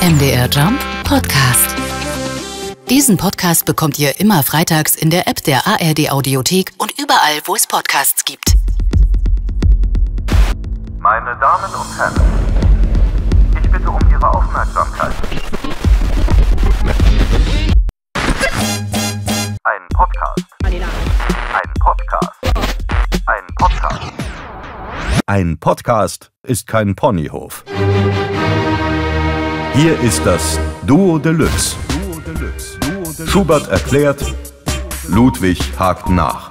MDR Jump Podcast. Diesen Podcast bekommt ihr immer freitags in der App der ARD Audiothek und überall, wo es Podcasts gibt. Meine Damen und Herren, ich bitte um Ihre Aufmerksamkeit. Ein Podcast. Ein Podcast. Ein Podcast. Ein Podcast ist kein Ponyhof. Hier ist das Duo Deluxe. Schubert erklärt, Ludwig hakt nach.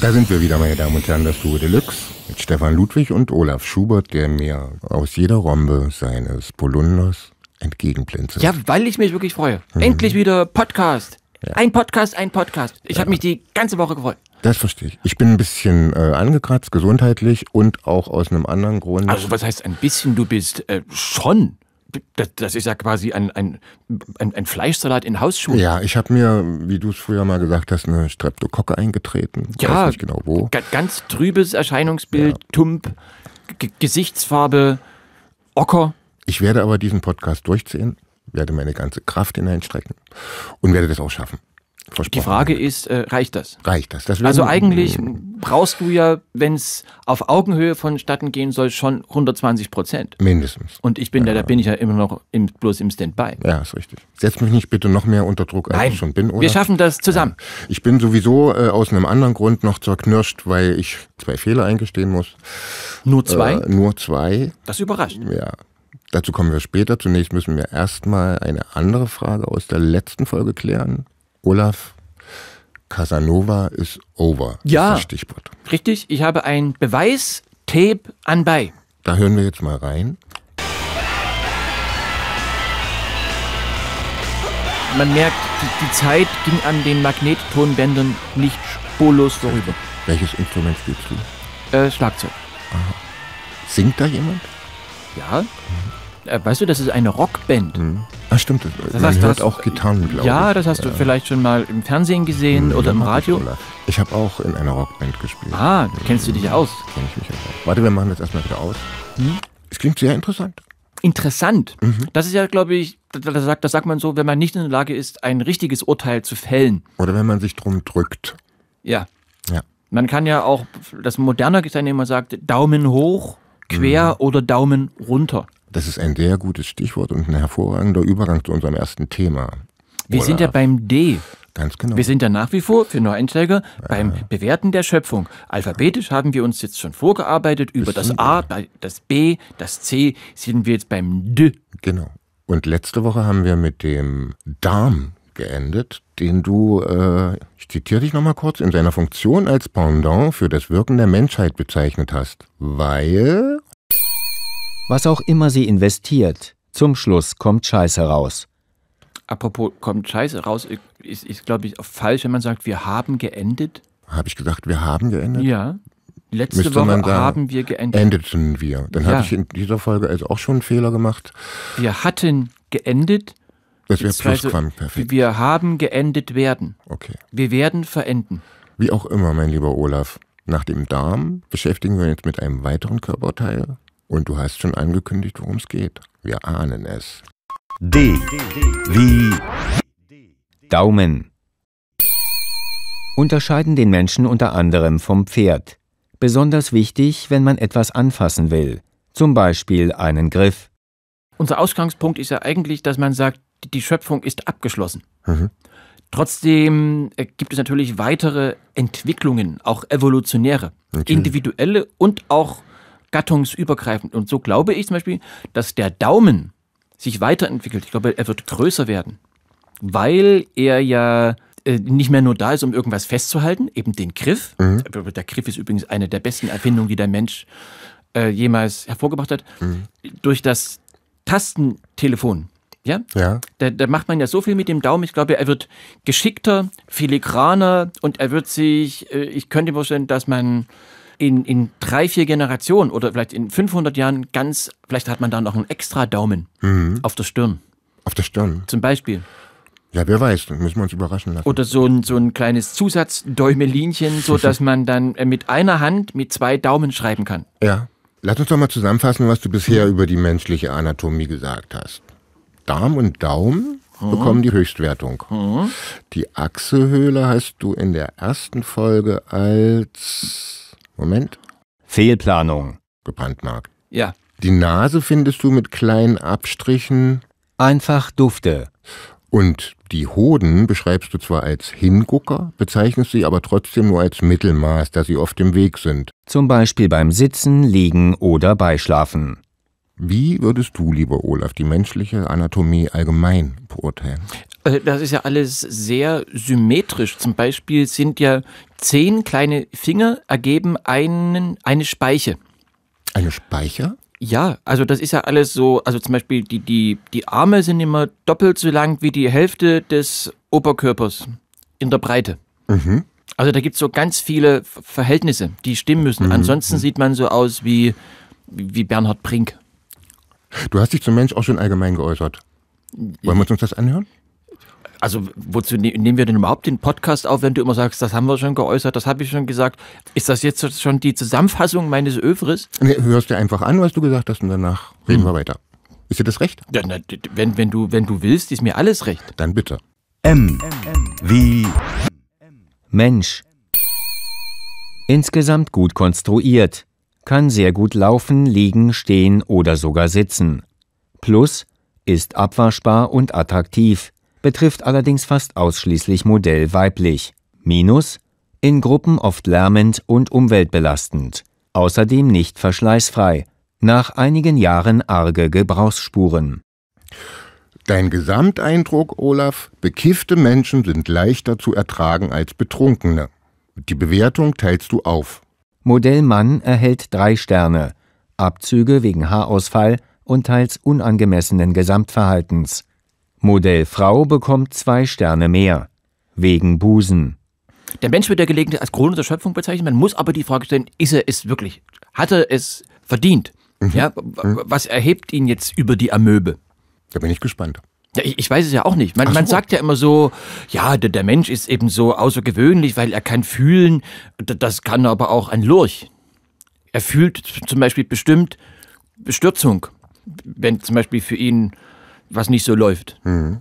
Da sind wir wieder, meine Damen und Herren, das Duo Deluxe mit Stefan Ludwig und Olaf Schubert, der mir aus jeder Rombe seines Polunders entgegenblinzelt. Ja, weil ich mich wirklich freue. Mhm. Endlich wieder Podcast. Ja. Ein Podcast, ein Podcast. Ich ja. habe mich die ganze Woche gefreut. Das verstehe ich. Ich bin ein bisschen äh, angekratzt, gesundheitlich und auch aus einem anderen Grund. Also was heißt ein bisschen, du bist äh, schon das, das, ist ja quasi ein, ein, ein, ein Fleischsalat in Hausschuhen. Ja, ich habe mir, wie du es früher mal gesagt hast, eine Streptokocke eingetreten. ja, weiß nicht genau wo. ganz trübes Erscheinungsbild, ja. Tump, G Gesichtsfarbe, Ocker. Ich werde aber diesen Podcast durchziehen, werde meine ganze Kraft hineinstrecken und werde das auch schaffen. Die Frage wird. ist, äh, reicht das? Reicht das? das also eigentlich brauchst du ja, wenn es auf Augenhöhe vonstatten gehen soll, schon 120 Prozent. Mindestens. Und ich bin ja. da, da bin ich ja immer noch im, bloß im Standby. Ja, ist richtig. Setz mich nicht bitte noch mehr unter Druck, als Nein. ich schon bin, oder? Wir schaffen das zusammen. Ja. Ich bin sowieso äh, aus einem anderen Grund noch zerknirscht, weil ich zwei Fehler eingestehen muss. Nur zwei? Äh, nur zwei. Das überrascht. Ja. Dazu kommen wir später. Zunächst müssen wir erstmal eine andere Frage aus der letzten Folge klären. Olaf Casanova is over. Ja. Ist das Stichwort. Richtig, ich habe ein Beweis-Tape anbei. Da hören wir jetzt mal rein. Man merkt, die, die Zeit ging an den Magnettonbändern nicht spurlos vorüber. Welches Instrument spielst du? Äh, Schlagzeug. Aha. Singt da jemand? Ja. Mhm. Äh, weißt du, das ist eine Rockband. Mhm. Ah, stimmt. Das man heißt, hört auch Gitarren, glaube ja, ich. Ja, das hast du vielleicht schon mal im Fernsehen gesehen hm, oder im Radio. Ich habe auch in einer Rockband gespielt. Ah, kennst du dich hm, aus? Kenn ich mich auch. Warte, wir machen das erstmal wieder aus. Hm? Es klingt sehr interessant. Interessant. Mhm. Das ist ja, glaube ich, das sagt, das sagt man so, wenn man nicht in der Lage ist, ein richtiges Urteil zu fällen. Oder wenn man sich drum drückt. Ja. Ja. Man kann ja auch, das moderne Gitarrenehmer sagt, Daumen hoch, quer mhm. oder Daumen runter. Das ist ein sehr gutes Stichwort und ein hervorragender Übergang zu unserem ersten Thema. Wir Oder? sind ja beim D. Ganz genau. Wir sind ja nach wie vor für Neueinsteiger ja. beim Bewerten der Schöpfung. Alphabetisch haben wir uns jetzt schon vorgearbeitet über das, das A, das B, das C, sind wir jetzt beim D. Genau. Und letzte Woche haben wir mit dem Darm geendet, den du, äh, ich zitiere dich nochmal kurz, in seiner Funktion als Pendant für das Wirken der Menschheit bezeichnet hast. Weil, was auch immer sie investiert, zum Schluss kommt Scheiße raus. Apropos kommt Scheiße raus, ist, ist glaube ich, falsch, wenn man sagt, wir haben geendet. Habe ich gesagt, wir haben geendet? Ja. Letzte Müsste Woche sagen, haben wir geendet. Endeten wir. Dann ja. habe ich in dieser Folge also auch schon einen Fehler gemacht. Wir hatten geendet. Das wäre Plusquamperfekt. Wir haben geendet werden. Okay. Wir werden verenden. Wie auch immer, mein lieber Olaf. Nach dem Darm beschäftigen wir uns jetzt mit einem weiteren Körperteil, und du hast schon angekündigt, worum es geht. Wir ahnen es. D wie Daumen unterscheiden den Menschen unter anderem vom Pferd. Besonders wichtig, wenn man etwas anfassen will, zum Beispiel einen Griff. Unser Ausgangspunkt ist ja eigentlich, dass man sagt, die Schöpfung ist abgeschlossen. Mhm. Trotzdem äh, gibt es natürlich weitere Entwicklungen, auch evolutionäre, okay. individuelle und auch gattungsübergreifend. Und so glaube ich zum Beispiel, dass der Daumen sich weiterentwickelt. Ich glaube, er wird größer werden, weil er ja äh, nicht mehr nur da ist, um irgendwas festzuhalten, eben den Griff. Mhm. Der Griff ist übrigens eine der besten Erfindungen, die der Mensch äh, jemals hervorgebracht hat. Mhm. Durch das Tastentelefon. Ja? ja. Da, da, macht man ja so viel mit dem Daumen. Ich glaube, er wird geschickter, filigraner und er wird sich, äh, ich könnte mir vorstellen, dass man in, in drei, vier Generationen oder vielleicht in 500 Jahren ganz, vielleicht hat man da noch einen extra Daumen mhm. auf der Stirn. Auf der Stirn? Zum Beispiel. Ja, wer weiß, dann müssen wir uns überraschen lassen. Oder so ein, so ein kleines Zusatzdäumelinchen, sodass man dann äh, mit einer Hand mit zwei Daumen schreiben kann. Ja. Lass uns doch mal zusammenfassen, was du bisher über die menschliche Anatomie gesagt hast. Darm und Daumen mhm. bekommen die Höchstwertung. Mhm. Die Achselhöhle hast du in der ersten Folge als Moment. Fehlplanung. Gebrandmarkt. Ja. Die Nase findest du mit kleinen Abstrichen. Einfach Dufte. Und die Hoden beschreibst du zwar als Hingucker, bezeichnest sie aber trotzdem nur als Mittelmaß, da sie oft im Weg sind. Zum Beispiel beim Sitzen, Liegen oder Beischlafen. Wie würdest du, lieber Olaf, die menschliche Anatomie allgemein beurteilen? Äh, das ist ja alles sehr symmetrisch. Zum Beispiel sind ja zehn kleine Finger ergeben einen, eine Speiche. Eine Speicher? Ja, also das ist ja alles so, also zum Beispiel die, die, die Arme sind immer doppelt so lang wie die Hälfte des Oberkörpers in der Breite. Mhm. Also da gibt es so ganz viele Verhältnisse, die stimmen müssen. Mhm. Ansonsten mhm. sieht man so aus wie, wie Bernhard Brink. Du hast dich zum Mensch auch schon allgemein geäußert. Wollen wir uns das anhören? Also wozu ne-, nehmen wir denn überhaupt den Podcast auf, wenn du immer sagst, das haben wir schon geäußert, das habe ich schon gesagt. Ist das jetzt schon die Zusammenfassung meines Övres? Nee, hörst dir einfach an, was du gesagt hast und danach reden wir hm. weiter. Ist dir das recht? Ja, na, wenn, wenn, du, wenn du willst, ist mir alles recht. Dann bitte. M wie Mensch. Insgesamt gut konstruiert. Kann sehr gut laufen, liegen, stehen oder sogar sitzen. Plus ist abwaschbar und attraktiv betrifft allerdings fast ausschließlich Modell weiblich. Minus in Gruppen oft lärmend und umweltbelastend, außerdem nicht verschleißfrei, nach einigen Jahren arge Gebrauchsspuren. Dein Gesamteindruck, Olaf, bekiffte Menschen sind leichter zu ertragen als Betrunkene. Die Bewertung teilst du auf. Modell Mann erhält drei Sterne, Abzüge wegen Haarausfall und teils unangemessenen Gesamtverhaltens. Modellfrau bekommt zwei Sterne mehr. Wegen Busen. Der Mensch wird ja gelegentlich als Krone der Schöpfung bezeichnet. Man muss aber die Frage stellen, ist er es wirklich? Hat er es verdient? Mhm. Ja, mhm. was erhebt ihn jetzt über die Amöbe? Da bin ich gespannt. Ja, ich, ich, weiß es ja auch nicht. Man, so. man sagt ja immer so, ja, der, der, Mensch ist eben so außergewöhnlich, weil er kann fühlen. Das kann aber auch ein Lurch. Er fühlt zum Beispiel bestimmt Bestürzung, wenn zum Beispiel für ihn was nicht so läuft. Mhm.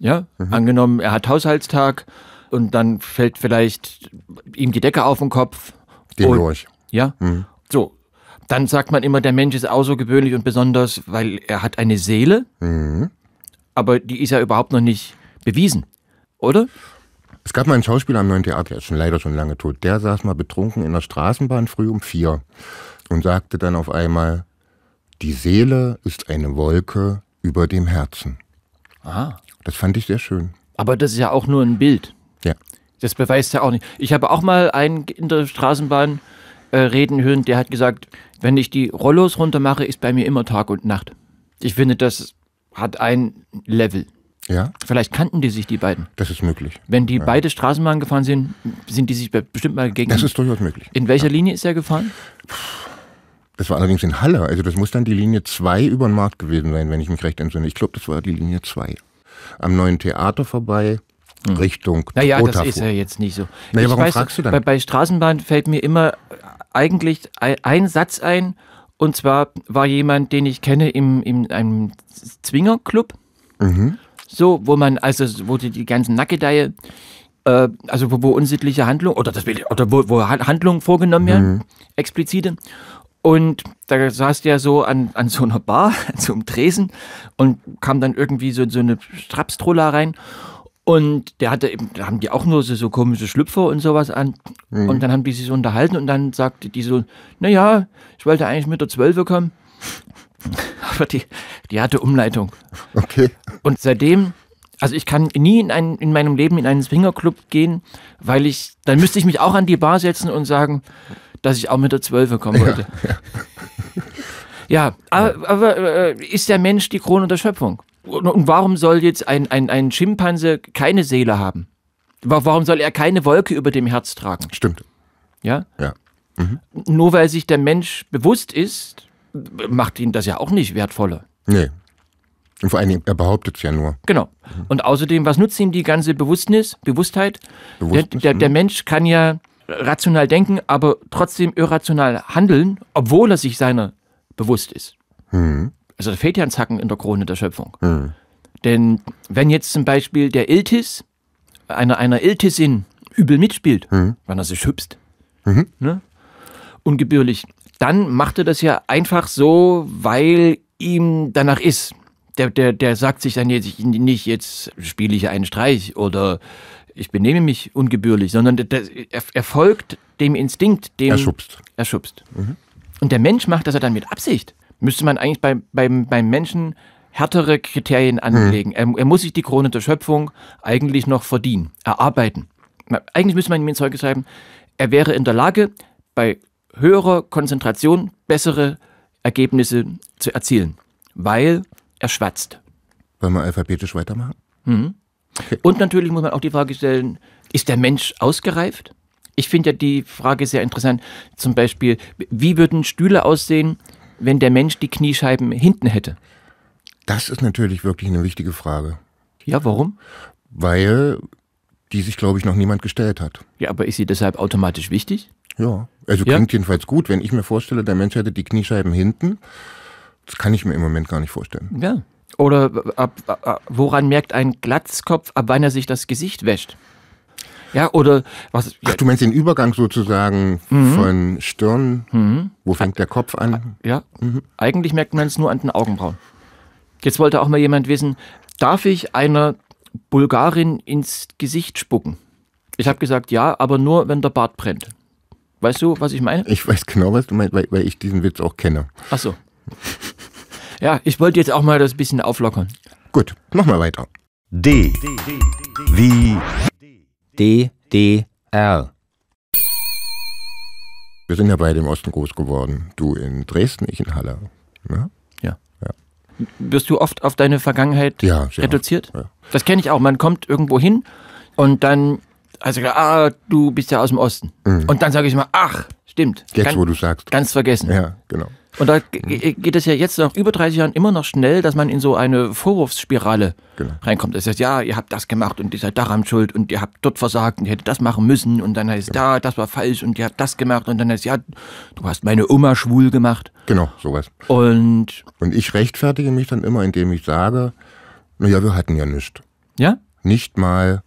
Ja, mhm. angenommen, er hat Haushaltstag und dann fällt vielleicht ihm die Decke auf den Kopf. Geh durch. Ja, mhm. so. Dann sagt man immer, der Mensch ist außergewöhnlich und besonders, weil er hat eine Seele, mhm. aber die ist ja überhaupt noch nicht bewiesen, oder? Es gab mal einen Schauspieler am Neuen Theater, der ist schon leider schon lange tot. Der saß mal betrunken in der Straßenbahn früh um vier und sagte dann auf einmal, die Seele ist eine Wolke, über dem Herzen. Aha. Das fand ich sehr schön. Aber das ist ja auch nur ein Bild. Ja. Das beweist ja auch nicht. Ich habe auch mal einen in der Straßenbahn äh, reden hören, der hat gesagt, wenn ich die Rollos runtermache, ist bei mir immer Tag und Nacht. Ich finde, das hat ein Level. Ja. Vielleicht kannten die sich die beiden. Das ist möglich. Wenn die ja. beide Straßenbahnen gefahren sind, sind die sich bestimmt mal gegen. Das ist durchaus möglich. In welcher ja. Linie ist er gefahren? Das war allerdings in Halle, also das muss dann die Linie 2 über den Markt gewesen sein, wenn ich mich recht entsinne. Ich glaube, das war die Linie 2. Am neuen Theater vorbei, hm. Richtung Naja, Otafu. das ist ja jetzt nicht so. Naja, ich warum weiß, fragst du dann? Bei, bei Straßenbahn fällt mir immer eigentlich ein Satz ein, und zwar war jemand, den ich kenne, im, in einem Zwingerclub. Mhm. So, wo man, also, wo die, die ganzen Nackedeie, äh, also wo, wo unsittliche Handlungen, oder das will ich, oder wo, wo Handlungen vorgenommen werden, mhm. explizite. Und da saß der so an, an so einer Bar, so einem Tresen und kam dann irgendwie so, so eine Strapstroller rein. Und der hatte eben, da haben die auch nur so, so komische Schlüpfer und sowas an. Mhm. Und dann haben die sich so unterhalten und dann sagte die so, naja, ich wollte eigentlich mit der Zwölfe kommen. Aber die, die hatte Umleitung. Okay. Und seitdem, also ich kann nie in, ein, in meinem Leben in einen Swingerclub gehen, weil ich, dann müsste ich mich auch an die Bar setzen und sagen, dass ich auch mit der Zwölfe kommen wollte. Ja, ja. ja aber, aber, äh, ist der Mensch die Krone der Schöpfung? Und warum soll jetzt ein, ein, ein Schimpanse keine Seele haben? Warum soll er keine Wolke über dem Herz tragen? Stimmt. Ja? Ja. Mhm. Nur weil sich der Mensch bewusst ist, macht ihn das ja auch nicht wertvoller. Nee. Und vor allen Dingen, er behauptet es ja nur. Genau. Und außerdem, was nutzt ihm die ganze Bewusstnis, Bewusstheit? Bewusstnis der, der, der mhm. Mensch kann ja rational denken, aber trotzdem irrational handeln, obwohl er sich seiner bewusst ist. Mhm. Also da fehlt ja ein Zacken in der Krone der Schöpfung. Mhm. Denn wenn jetzt zum Beispiel der Iltis einer, einer Iltisin übel mitspielt, mhm. wenn er sich hübst, mhm. ne? ungebührlich, dann macht er das ja einfach so, weil ihm danach ist. Der, der, der sagt sich dann jetzt nicht, jetzt spiele ich einen Streich oder ich benehme mich ungebührlich, sondern das, er, er, folgt dem Instinkt, dem er schubst. Er schubst. Mhm. Und der Mensch macht das ja dann mit Absicht. Müsste man eigentlich bei, beim, beim Menschen härtere Kriterien mhm. anlegen. Mhm. Er, er, muss sich die Krone der Schöpfung eigentlich noch verdienen, erarbeiten. Eigentlich müsste man ihm ins Zeug schreiben, er wäre in der Lage, bei höherer Konzentration bessere Ergebnisse zu erzielen, weil er schwatzt. Wollen wir alphabetisch weitermachen? Mhm. Und natürlich muss man auch die Frage stellen, ist der Mensch ausgereift? Ich finde ja die Frage sehr interessant. Zum Beispiel, wie würden Stühle aussehen, wenn der Mensch die Kniescheiben hinten hätte? Das ist natürlich wirklich eine wichtige Frage. Ja, warum? Weil die sich, glaube ich, noch niemand gestellt hat. Ja, aber ist sie deshalb automatisch wichtig? Ja, also ja? klingt jedenfalls gut. Wenn ich mir vorstelle, der Mensch hätte die Kniescheiben hinten, das kann ich mir im Moment gar nicht vorstellen. Ja, oder ab, ab, woran merkt ein Glatzkopf, ab wann er sich das Gesicht wäscht? Ja, oder was. Ach, du meinst den Übergang sozusagen mhm. von Stirn, mhm. wo fängt der Kopf an? Ja, mhm. eigentlich merkt man es nur an den Augenbrauen. Jetzt wollte auch mal jemand wissen, darf ich einer Bulgarin ins Gesicht spucken? Ich habe gesagt, ja, aber nur, wenn der Bart brennt. Weißt du, was ich meine? Ich weiß genau, was du meinst, weil, weil ich diesen Witz auch kenne. Ach so. Ja, ich wollte jetzt auch mal das bisschen auflockern. Gut, mach mal weiter. D. Wie. D. D. R. Wir sind ja beide im Osten groß geworden. Du in Dresden, ich in Halle. Ja? Ja. ja. Wirst du oft auf deine Vergangenheit ja, reduziert? Ja. Das kenne ich auch. Man kommt irgendwo hin und dann, also, ah, du bist ja aus dem Osten. Mhm. Und dann sage ich mal, ach, stimmt. Jetzt, ganz, wo du sagst. Ganz vergessen. Ja, genau. Und da geht es ja jetzt nach über 30 Jahren immer noch schnell, dass man in so eine Vorwurfsspirale genau. reinkommt. das heißt, ja, ihr habt das gemacht und ihr seid daran schuld und ihr habt dort versagt und ihr hättet das machen müssen und dann heißt, genau. ja, da, das war falsch und ihr habt das gemacht und dann heißt, ja, du hast meine Oma schwul gemacht. Genau, sowas. Und, und ich rechtfertige mich dann immer, indem ich sage, naja, wir hatten ja nichts. Ja? Nicht mal.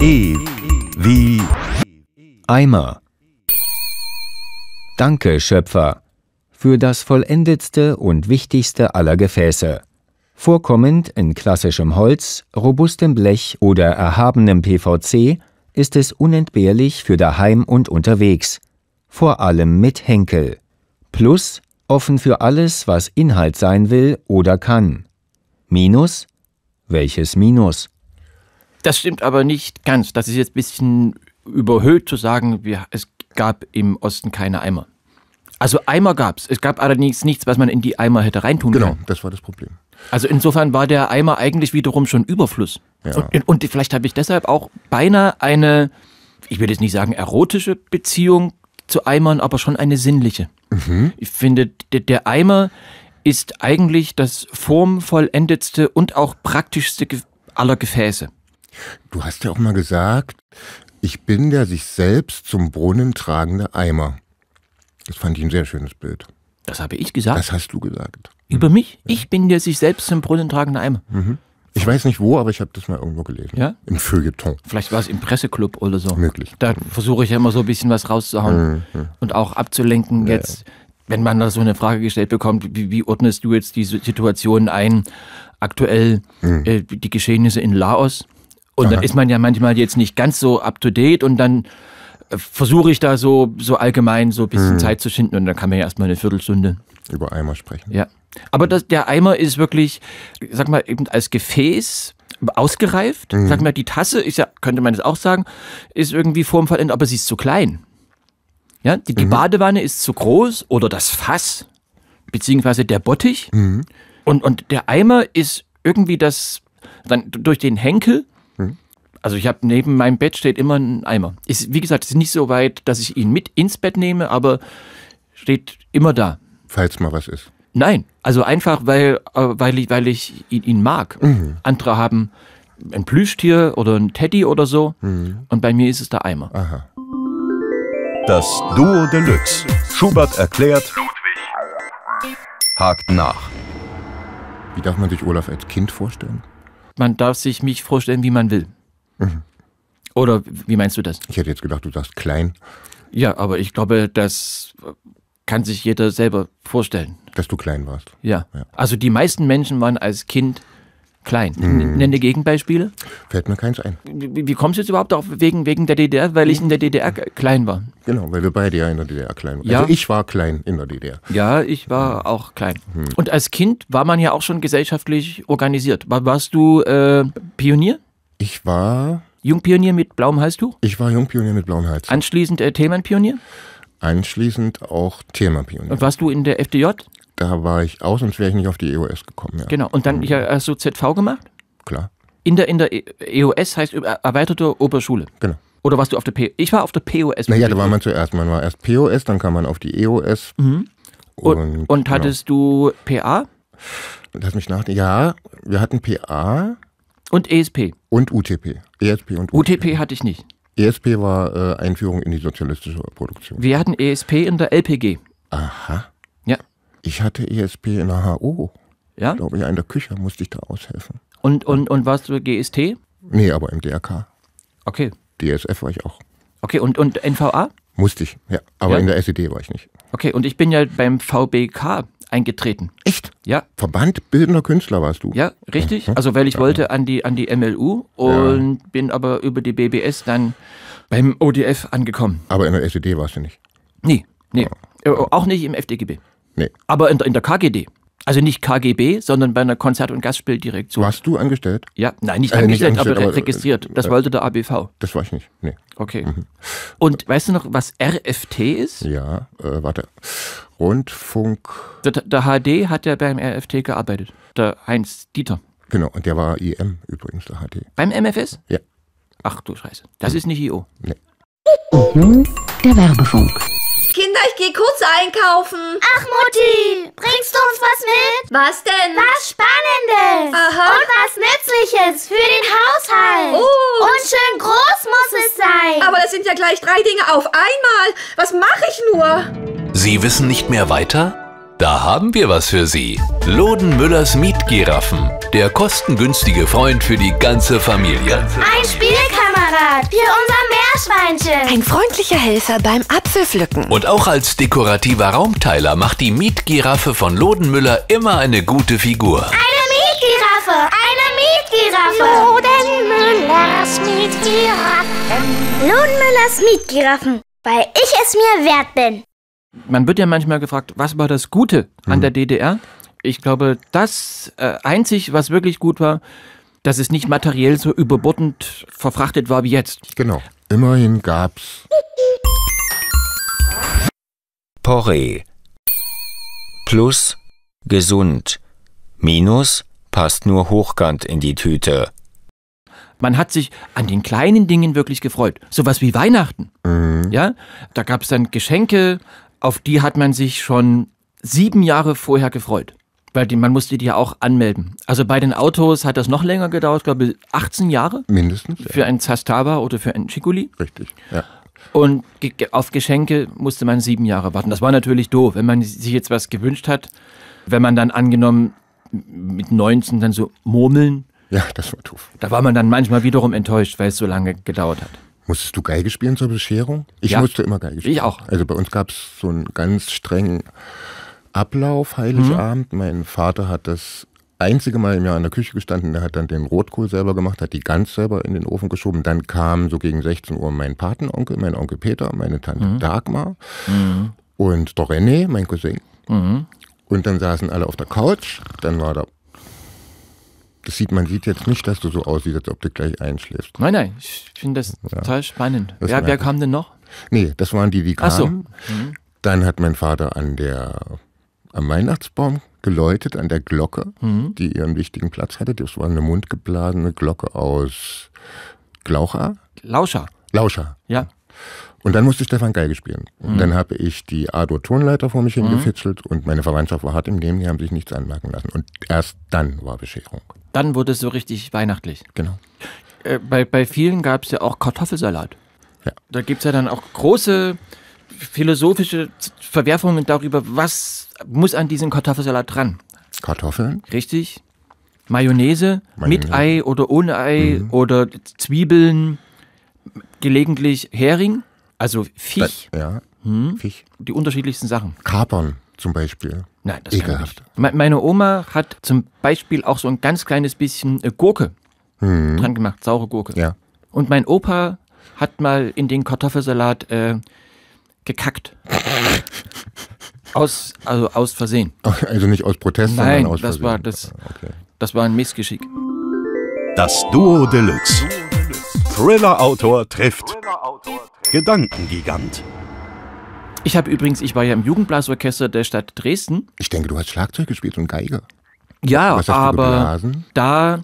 E wie Eimer. Danke, Schöpfer für das vollendetste und wichtigste aller Gefäße. Vorkommend in klassischem Holz, robustem Blech oder erhabenem PVC ist es unentbehrlich für daheim und unterwegs, vor allem mit Henkel. Plus offen für alles, was Inhalt sein will oder kann. Minus? Welches Minus? Das stimmt aber nicht ganz. Das ist jetzt ein bisschen überhöht zu sagen, es gab im Osten keine Eimer. Also Eimer gab's. Es gab allerdings nichts, was man in die Eimer hätte reintun genau, können. Genau, das war das Problem. Also insofern war der Eimer eigentlich wiederum schon Überfluss. Ja. Und, und vielleicht habe ich deshalb auch beinahe eine, ich will jetzt nicht sagen erotische Beziehung zu Eimern, aber schon eine sinnliche. Mhm. Ich finde, der Eimer ist eigentlich das formvollendetste und auch praktischste aller Gefäße. Du hast ja auch mal gesagt, ich bin der sich selbst zum Brunnen tragende Eimer. Das fand ich ein sehr schönes Bild. Das habe ich gesagt? Das hast du gesagt. Über mhm. mich? Ja. Ich bin der sich selbst im Brunnen tragende Eimer. Mhm. Ich weiß nicht wo, aber ich habe das mal irgendwo gelesen. Ja? Im Feuilleton. Vielleicht war es im Presseclub oder so. Möglich. Da versuche ich ja immer so ein bisschen was rauszuhauen mhm. und auch abzulenken ja, jetzt, wenn man da so eine Frage gestellt bekommt, wie, wie ordnest du jetzt die Situation ein, aktuell mhm. äh, die Geschehnisse in Laos? Und Aha. dann ist man ja manchmal jetzt nicht ganz so up to date und dann versuche ich da so, so allgemein so ein bisschen hm. Zeit zu schinden und dann kann man ja erstmal eine Viertelstunde über Eimer sprechen. Ja. Aber das, der Eimer ist wirklich, sag mal, eben als Gefäß ausgereift. Mhm. Sag mal, die Tasse, ist ja, könnte man das auch sagen, ist irgendwie vorm formvollendet, aber sie ist zu klein. Ja, die, die mhm. Badewanne ist zu groß oder das Fass, beziehungsweise der Bottich. Mhm. Und, und der Eimer ist irgendwie das, dann durch den Henkel also ich habe neben meinem Bett steht immer ein Eimer. Ist, wie gesagt, es ist nicht so weit, dass ich ihn mit ins Bett nehme, aber steht immer da. Falls mal was ist. Nein, also einfach, weil, äh, weil ich, weil ich ihn, ihn mag. Mhm. Andere haben ein Plüschtier oder ein Teddy oder so. Mhm. Und bei mir ist es der Eimer. Aha. Das Duo Deluxe. Schubert erklärt. Ludwig hakt nach. Wie darf man sich Olaf als Kind vorstellen? Man darf sich mich vorstellen, wie man will. Oder wie meinst du das? Ich hätte jetzt gedacht, du sagst klein. Ja, aber ich glaube, das kann sich jeder selber vorstellen. Dass du klein warst. Ja. ja. Also die meisten Menschen waren als Kind klein. Mhm. Nenne Gegenbeispiele. Fällt mir keins ein. Wie, wie kommst du jetzt überhaupt darauf? Wegen, wegen der DDR? Weil ich in der DDR mhm. klein war. Genau, weil wir beide ja in der DDR klein waren. Ja. Also ich war klein in der DDR. Ja, ich war mhm. auch klein. Mhm. Und als Kind war man ja auch schon gesellschaftlich organisiert. Warst du äh, Pionier? Ich war. Jungpionier mit blauem Hals, du? Ich war Jungpionier mit blauem Hals. Anschließend äh, Themenpionier? Anschließend auch Themenpionier. Und warst du in der FDJ? Da war ich aus, sonst wäre ich nicht auf die EOS gekommen. Ja. Genau. Und dann mhm. ja, hast du ZV gemacht? Klar. In der, in der EOS heißt erweiterte Oberschule. Genau. Oder warst du auf der POS? Ich war auf der POS. Naja, da war man zuerst. Man war erst POS, dann kam man auf die EOS. Mhm. Und, und, und genau. hattest genau. du PA? Lass mich nachdenken. Ja, wir hatten PA. Und ESP. Und UTP. ESP und UTP. UTP hatte ich nicht. ESP war äh, Einführung in die sozialistische Produktion. Wir hatten ESP in der LPG. Aha. Ja. Ich hatte ESP in der HO. Ja? Ich Glaube ich, in der Küche musste ich da aushelfen. Und, und, und warst du GST? Nee, aber im DRK. Okay. DSF war ich auch. Okay, und, und NVA? Musste ich, ja. Aber ja. in der SED war ich nicht. Okay, und ich bin ja beim VBK eingetreten. Echt? Ja. Verband Bildender Künstler warst du. Ja, richtig. Mhm. Also weil ich ja. wollte an die, an die MLU und ja. bin aber über die BBS dann beim ODF angekommen. Aber in der SED warst du nicht. Nee, nee. Oh. Äh, auch nicht im FDGB. Nee. Aber in der, in der KGD. Also nicht KGB, sondern bei einer Konzert- und Gastspieldirektion. Warst du angestellt? Ja, nein, nicht, äh, angestellt, nicht angestellt, aber, aber registriert. Das äh, wollte der ABV. Das war ich nicht, nee. Okay. Mhm. Und weißt du noch, was RFT ist? Ja, äh, warte. Rundfunk. Der, der HD hat ja beim RFT gearbeitet. Der Heinz Dieter. Genau, und der war IM übrigens, der HD. Beim MFS? Ja. Ach du Scheiße. Das mhm. ist nicht IO. Nee. Und nun Der Werbefunk. Kinder, ich gehe kurz einkaufen. Ach, Mutti, bringst du uns was mit? Was denn? Was Spannendes. Aha. Und was Nützliches für den Haushalt. Oh. Und schön groß muss es sein. Aber das sind ja gleich drei Dinge auf einmal. Was mache ich nur? Sie wissen nicht mehr weiter? Da haben wir was für Sie. Loden Müllers Mietgiraffen. Der kostengünstige Freund für die ganze Familie. Ein Spielkasten. Fahrrad. Für unser Meerschweinchen. Ein freundlicher Helfer beim Apfelpflücken. Und auch als dekorativer Raumteiler macht die Mietgiraffe von Lodenmüller immer eine gute Figur. Eine Mietgiraffe! Eine Mietgiraffe! Lodenmüllers Mietgiraffen. Lodenmüllers Mietgiraffen. Weil ich es mir wert bin. Man wird ja manchmal gefragt, was war das Gute an mhm. der DDR? Ich glaube, das äh, einzig, was wirklich gut war, dass es nicht materiell so überbordend verfrachtet war wie jetzt. Genau. Immerhin gab's. Porree plus gesund minus passt nur hochkant in die Tüte. Man hat sich an den kleinen Dingen wirklich gefreut. Sowas wie Weihnachten. Mhm. Ja, da gab es dann Geschenke, auf die hat man sich schon sieben Jahre vorher gefreut. Weil die, man musste die ja auch anmelden. Also bei den Autos hat das noch länger gedauert, glaube ich, 18 Jahre. Mindestens. Für ein Zastaba oder für ein Chicoli. Richtig, ja. Und auf Geschenke musste man sieben Jahre warten. Das war natürlich doof, wenn man sich jetzt was gewünscht hat. Wenn man dann angenommen mit 19 dann so murmeln. Ja, das war doof. Da war man dann manchmal wiederum enttäuscht, weil es so lange gedauert hat. Musstest du Geige spielen zur Bescherung? Ich ja. musste immer Geige spielen. Ich auch. Also bei uns gab es so einen ganz strengen Ablauf Heiligabend. Mhm. Mein Vater hat das einzige Mal im Jahr in der Küche gestanden. Der hat dann den Rotkohl selber gemacht, hat die Gans selber in den Ofen geschoben. Dann kam so gegen 16 Uhr mein Patenonkel, mein Onkel Peter, meine Tante mhm. Dagmar mhm. und der mein Cousin. Mhm. Und dann saßen alle auf der Couch. Dann war da das sieht, man sieht jetzt nicht, dass du so aussiehst, als ob du gleich einschläfst. Nein, nein, ich finde das ja. total spannend. Das wer, wer kam denn noch? Nee, das waren die, die kamen. Ach so. Mhm. Dann hat mein Vater an der am Weihnachtsbaum geläutet, an der Glocke, mhm. die ihren wichtigen Platz hatte. Das war eine mundgeblasene Glocke aus Glaucher. Lauscher. Lauscher. Ja. Und dann musste Stefan Geige spielen. Und mhm. dann habe ich die Ado-Tonleiter vor mich hingefitzelt mhm. und meine Verwandtschaft war hart im Nehmen, die haben sich nichts anmerken lassen. Und erst dann war Bescherung. Dann wurde es so richtig weihnachtlich. Genau. Äh, bei, bei vielen gab es ja auch Kartoffelsalat. Ja. Da gibt es ja dann auch große philosophische Verwerfungen darüber, was muss an diesem Kartoffelsalat dran? Kartoffeln? Richtig. Mayonnaise, Mayonnaise. mit Ei oder ohne Ei mhm. oder Zwiebeln, gelegentlich Hering, also Fisch. Da, ja, hm? Fisch. Die unterschiedlichsten Sachen. Kapern zum Beispiel. Nein, das Ekelhaft. Kann nicht. Meine Oma hat zum Beispiel auch so ein ganz kleines bisschen äh, Gurke mhm. dran gemacht, saure Gurke. Ja. Und mein Opa hat mal in den Kartoffelsalat äh, gekackt. aus, also aus Versehen. Also nicht aus Protest, Nein, sondern aus das Versehen. War das, ah, okay. das war ein Missgeschick. Das Duo Deluxe. Thriller-Autor trifft. Gedankengigant. Ich habe übrigens, ich war ja im Jugendblasorchester der Stadt Dresden. Ich denke, du hast Schlagzeug gespielt und Geige. Ja, aber da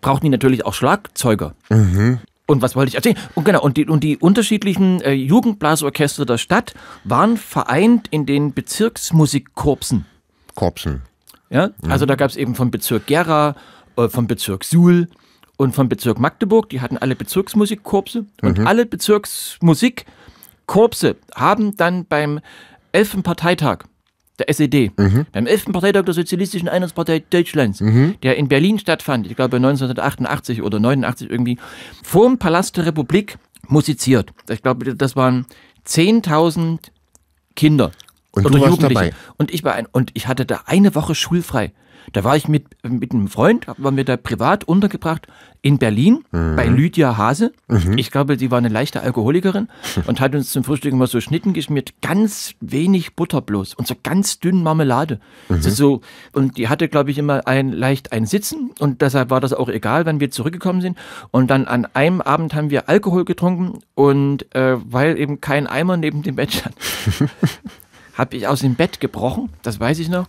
brauchten die natürlich auch Schlagzeuger. Mhm. Und was wollte ich erzählen? Und genau, und die, und die unterschiedlichen äh, Jugendblasorchester der Stadt waren vereint in den Bezirksmusikkorpsen. Korpsen. Ja, mhm. also da gab es eben vom Bezirk Gera, äh, vom Bezirk Suhl und vom Bezirk Magdeburg, die hatten alle Bezirksmusikkorpse und mhm. alle Bezirksmusikkorpse haben dann beim 11. Parteitag der SED, mhm. beim 11. Parteitag der Sozialistischen Einheitspartei Deutschlands, mhm. der in Berlin stattfand, ich glaube 1988 oder 89 irgendwie, vorm Palast der Republik musiziert. Ich glaube, das waren 10.000 Kinder. Und oder Jugendliche. Dabei. Und ich war ein, und ich hatte da eine Woche schulfrei. Da war ich mit, mit einem Freund, waren wir da privat untergebracht in Berlin mhm. bei Lydia Hase. Mhm. Ich glaube, sie war eine leichte Alkoholikerin und hat uns zum Frühstück immer so Schnitten geschmiert. Ganz wenig Butter bloß und so ganz dünn Marmelade. Mhm. So, so, und die hatte, glaube ich, immer ein, leicht ein Sitzen und deshalb war das auch egal, wenn wir zurückgekommen sind. Und dann an einem Abend haben wir Alkohol getrunken und äh, weil eben kein Eimer neben dem Bett stand. habe ich aus dem Bett gebrochen, das weiß ich noch.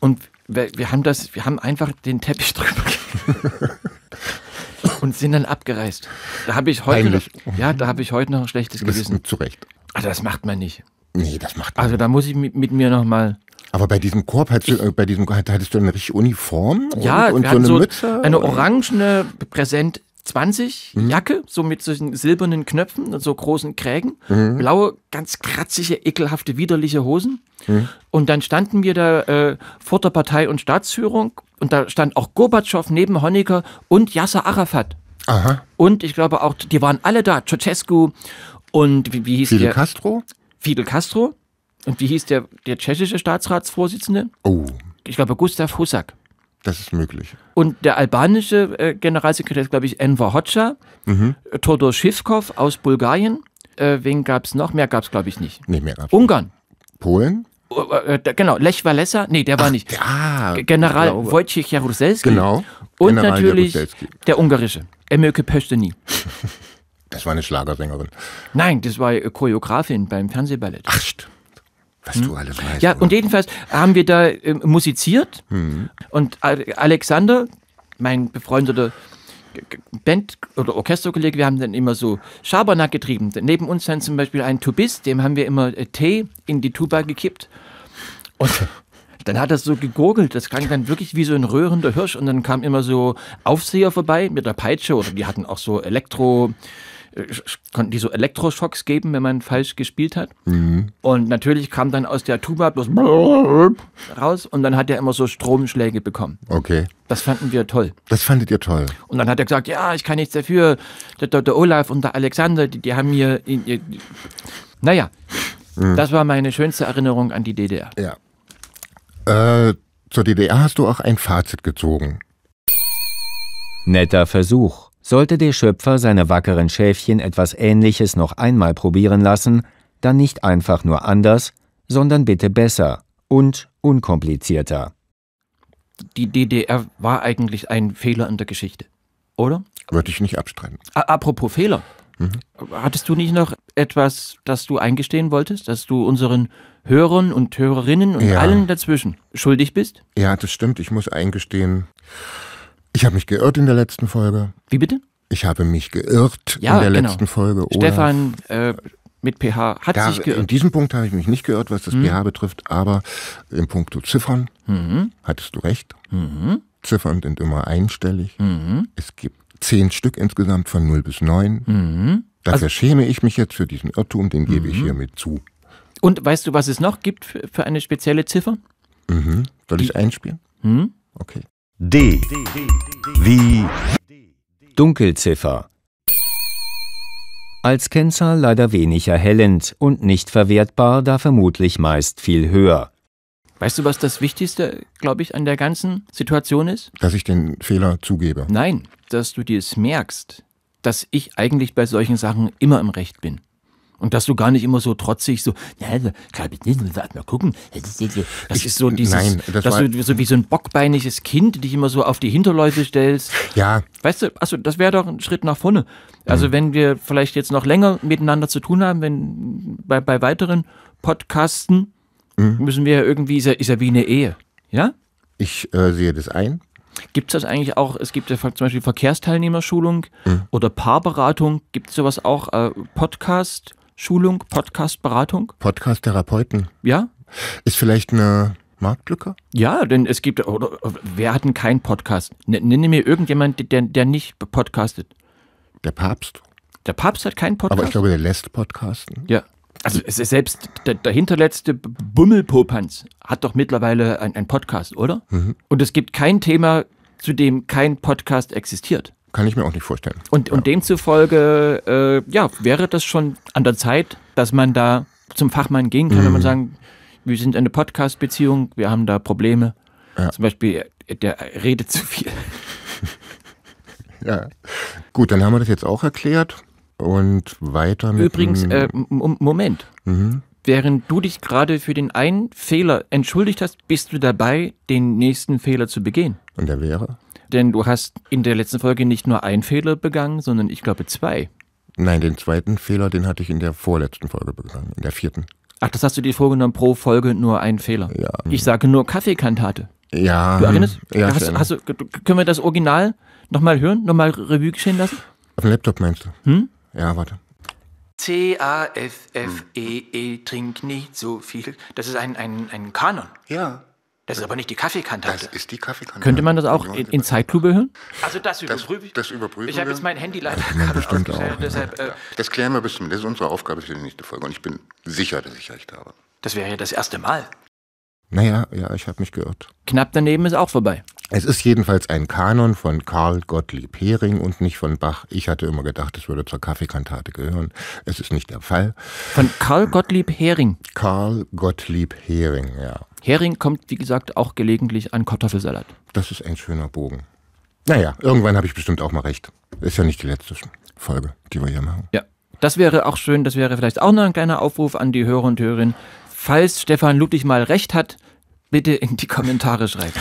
Und wir, wir haben das, wir haben einfach den Teppich drüber und sind dann abgereist. Da habe ich heute noch, ja, da habe ich heute noch ein schlechtes das Gewissen. Zu Recht. Also ah, das macht man nicht. Nee, das macht man. Also da muss ich mit, mit mir nochmal. aber bei diesem Korb hattest du, äh, bei diesem hattest du eine richtige Uniform und, ja, und so eine so Mütze? Eine orangene Präsent 20 mhm. Jacke, so mit solchen silbernen Knöpfen und so großen Krägen, mhm. blaue, ganz kratzige, ekelhafte, widerliche Hosen. Mhm. Und dann standen wir da äh, vor der Partei und Staatsführung und da stand auch Gorbatschow neben Honecker und Yasser Arafat. Aha. Und ich glaube auch, die waren alle da, Ceausescu und wie, wie hieß Fidel der? Castro? Fidel Castro. Und wie hieß der, der tschechische Staatsratsvorsitzende? Oh. Ich glaube Gustav Husak. Das ist möglich. Und der albanische äh, Generalsekretär ist, glaube ich, Enver Hoxha, mhm. Todor Schiffkow aus Bulgarien. Äh, wen gab es noch? Mehr gab es, glaube ich, nicht. Nee, mehr gab's Ungarn. Polen? Äh, genau, Lech Walesa, nee, der war Ach, nicht. Ah, General genau. Wojciech Jaruzelski. Genau. Und natürlich Jaruzelski. der ungarische, Emilke Pösteni. Das war eine Schlagersängerin. Nein, das war Choreografin beim Fernsehballett. Ach, stimmt. Was hm? du alles weißt. Ja, und jedenfalls haben wir da äh, musiziert hm. und Alexander, mein befreundeter Band- oder Orchesterkollege, wir haben dann immer so Schabernack getrieben. Neben uns dann zum Beispiel ein Tubist, dem haben wir immer äh, Tee in die Tuba gekippt. Und dann hat das so gegurgelt. Das klang dann wirklich wie so ein röhrender Hirsch. Und dann kamen immer so Aufseher vorbei mit der Peitsche oder die hatten auch so Elektro- äh, konnten die so Elektroschocks geben, wenn man falsch gespielt hat. Mhm. Und natürlich kam dann aus der Tuba bloß raus und dann hat er immer so Stromschläge bekommen. Okay. Das fanden wir toll. Das fandet ihr toll. Und dann hat er gesagt, ja, ich kann nichts dafür. Der, der, Olaf und der Alexander, die, die haben hier... naja, mhm. das war meine schönste Erinnerung an die DDR. Ja. Äh, zur DDR hast du auch ein Fazit gezogen. Netter Versuch. Sollte der Schöpfer seine wackeren Schäfchen etwas Ähnliches noch einmal probieren lassen, dann nicht einfach nur anders, sondern bitte besser und unkomplizierter. Die DDR war eigentlich ein Fehler in der Geschichte, oder? Würde ich nicht abstreiten. A apropos Fehler. Mhm. Hattest du nicht noch etwas, das du eingestehen wolltest, dass du unseren Hörern und Hörerinnen und ja. allen dazwischen schuldig bist? Ja, das stimmt. Ich muss eingestehen, ich habe mich geirrt in der letzten Folge. Wie bitte? Ich habe mich geirrt ja, in der genau. letzten Folge. Stefan äh, mit pH hat da, sich geirrt. In diesem Punkt habe ich mich nicht geirrt, was das mhm. pH betrifft, aber im Punkt Ziffern mhm. hattest du recht. Mhm. Ziffern sind immer einstellig. Mhm. Es gibt zehn Stück insgesamt von 0 bis 9. Mhm. Dafür also, schäme ich mich jetzt für diesen Irrtum, den gebe ich mhm. hiermit zu. Und weißt du, was es noch gibt für eine spezielle Ziffer? Mhm. Soll ich einspielen? Mhm. Okay. D wie Dunkelziffer. Als Kennzahl leider wenig erhellend und nicht verwertbar, da vermutlich meist viel höher. Weißt du, was das Wichtigste, glaube ich, an der ganzen Situation ist? Dass ich den Fehler zugebe. Nein, dass du dir es merkst, dass ich eigentlich bei solchen Sachen immer im Recht bin. Und dass du gar nicht immer so trotzig so, naja, also, warte mal gucken, das ist so dieses, Nein, das dass du so wie so ein bockbeiniges Kind dich immer so auf die Hinterläufe stellst. Ja. Weißt du, also das wäre doch ein Schritt nach vorne. Also mhm. wenn wir vielleicht jetzt noch länger miteinander zu tun haben, wenn bei, bei weiteren Podcasten, mhm. müssen wir ja irgendwie, ist ja, ist ja wie eine Ehe, ja? Ich äh, sehe das ein. Gibt es das eigentlich auch? Es gibt ja zum Beispiel Verkehrsteilnehmerschulung mhm. oder Paarberatung. Gibt es sowas auch? Äh, Podcast? Schulung, Podcast-Beratung? Podcast-Therapeuten. Ja? Ist vielleicht eine Marktlücke? Ja, denn es gibt, oder, wer hat denn keinen Podcast? Nenne mir irgendjemand, der, der nicht podcastet. Der Papst. Der Papst hat keinen Podcast. Aber ich glaube, der lässt podcasten. Ja. Also selbst der, der hinterletzte Bummelpopanz hat doch mittlerweile einen Podcast, oder? Mhm. Und es gibt kein Thema, zu dem kein Podcast existiert. Kann ich mir auch nicht vorstellen. Und, ja. demzufolge, äh, ja, wäre das schon an der Zeit, dass man da zum Fachmann gehen kann mhm. und man sagen, wir sind eine Podcast-Beziehung, wir haben da Probleme. Ja. Zum Beispiel, der redet zu viel. ja. Gut, dann haben wir das jetzt auch erklärt. Und weiter mit. Übrigens, äh, Moment. Mhm. Während du dich gerade für den einen Fehler entschuldigt hast, bist du dabei, den nächsten Fehler zu begehen. Und der wäre? Denn du hast in der letzten Folge nicht nur einen Fehler begangen, sondern ich glaube zwei. Nein, den zweiten Fehler, den hatte ich in der vorletzten Folge begangen, in der vierten. Ach, das hast du dir vorgenommen, pro Folge nur einen Fehler. Ja. Ich sage nur Kaffeekantate. Ja. Du erinnerst? Ja, hast, hast du, können wir das Original nochmal hören, nochmal Revue geschehen lassen? Auf dem Laptop meinst du? Hm? Ja, warte. C-A-F-F-E-E, -E, trink nicht so viel. Das ist ein, ein, ein Kanon. Ja. Das ist aber nicht die Kaffeekantate. Das ist die Kaffeekantate. Könnte man das auch in, in Zeitlupe hören? Also das überprüfe ich. Das, das überprüfen ich habe jetzt mein Handy leider gerade ausgestellt. äh, das klären wir bis bestimmt. Das ist unsere Aufgabe für die nächste Folge. Und ich bin sicher, dass ich recht habe. Das wäre ja das erste Mal. Naja, ja, ich habe mich geirrt. Knapp daneben ist auch vorbei. Es ist jedenfalls ein Kanon von Karl Gottlieb Hering und nicht von Bach. Ich hatte immer gedacht, es würde zur Kaffeekantate gehören. Es ist nicht der Fall. Von Karl Gottlieb Hering. Karl Gottlieb Hering, ja. Hering kommt, wie gesagt, auch gelegentlich an Kartoffelsalat. Das ist ein schöner Bogen. Naja, irgendwann habe ich bestimmt auch mal recht. Ist ja nicht die letzte Folge, die wir hier machen. Ja, das wäre auch schön, das wäre vielleicht auch noch ein kleiner Aufruf an die Hörer und Hörerinnen. Falls Stefan Ludwig mal recht hat, bitte in die Kommentare schreiben.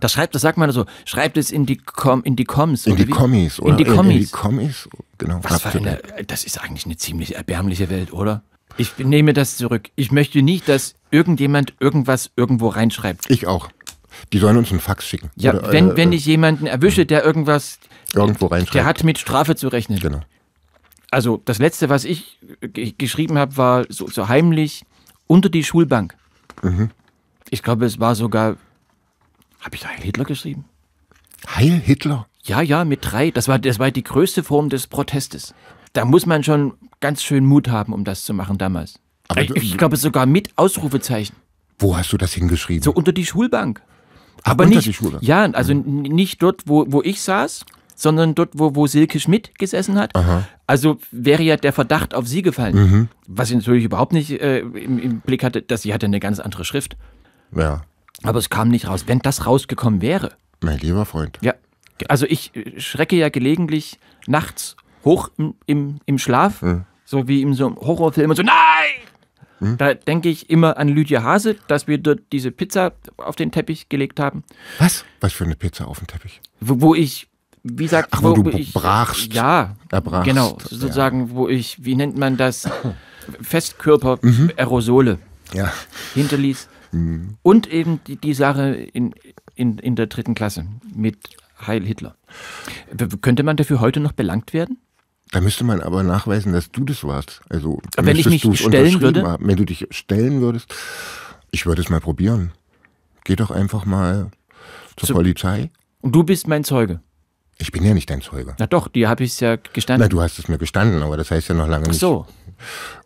Das schreibt, das sagt man so, schreibt es in die Com, in die Coms. In die Kommis, oder? In die Kommis. In, die Kommis, genau. Was für eine, das ist eigentlich eine ziemlich erbärmliche Welt, oder? Ich nehme das zurück. Ich möchte nicht, dass irgendjemand irgendwas irgendwo reinschreibt. Ich auch. Die sollen uns einen Fax schicken. Ja, Oder, wenn, äh, wenn äh, ich jemanden erwische, der irgendwas irgendwo reinschreibt. Der hat mit Strafe zu rechnen. Genau. Also das letzte, was ich geschrieben habe, war so, so heimlich unter die Schulbank. Mhm. Ich glaube, es war sogar. Habe ich Heil Hitler geschrieben? Heil Hitler? Ja, ja, mit drei. Das war, das war die größte Form des Protestes. Da muss man schon ganz schön Mut haben, um das zu machen damals. Aber ich, ich glaube sogar mit Ausrufezeichen. Wo hast du das hingeschrieben? So unter die Schulbank. Ach, Aber unter nicht, die Schule. Ja, also mhm. nicht dort, wo, wo ich saß, sondern dort, wo, wo Silke Schmidt gesessen hat. Aha. Also wäre ja der Verdacht auf sie gefallen. Mhm. Was ich natürlich überhaupt nicht äh, im, im, Blick hatte, dass sie hatte eine ganz andere Schrift. Ja. Aber es kam nicht raus. Wenn das rausgekommen wäre. Mein lieber Freund. Ja. Also ich äh, schrecke ja gelegentlich nachts hoch im, im, im Schlaf, mhm. so wie in so einem Horrorfilm und so, nein! Hm? Da denke ich immer an Lydia Hase, dass wir dort diese Pizza auf den Teppich gelegt haben. Was? Was für eine Pizza auf den Teppich? Wo, wo ich, wie sagt man, wo, wo du ich, brachst. Ja, erbrachst. genau. Sozusagen, ja. wo ich, wie nennt man das? Festkörper, mhm. Aerosole ja. hinterließ. Mhm. Und eben die, die Sache in, in, in der dritten Klasse mit Heil Hitler. Könnte man dafür heute noch belangt werden? Da müsste man aber nachweisen, dass du das warst. Also wenn ich mich stellen würde, haben. wenn du dich stellen würdest, ich würde es mal probieren. Geh doch einfach mal zur Zu, Polizei. Und du bist mein Zeuge. Ich bin ja nicht dein Zeuge. Na doch, dir habe ich es ja gestanden. Na, du hast es mir gestanden, aber das heißt ja noch lange nicht, so.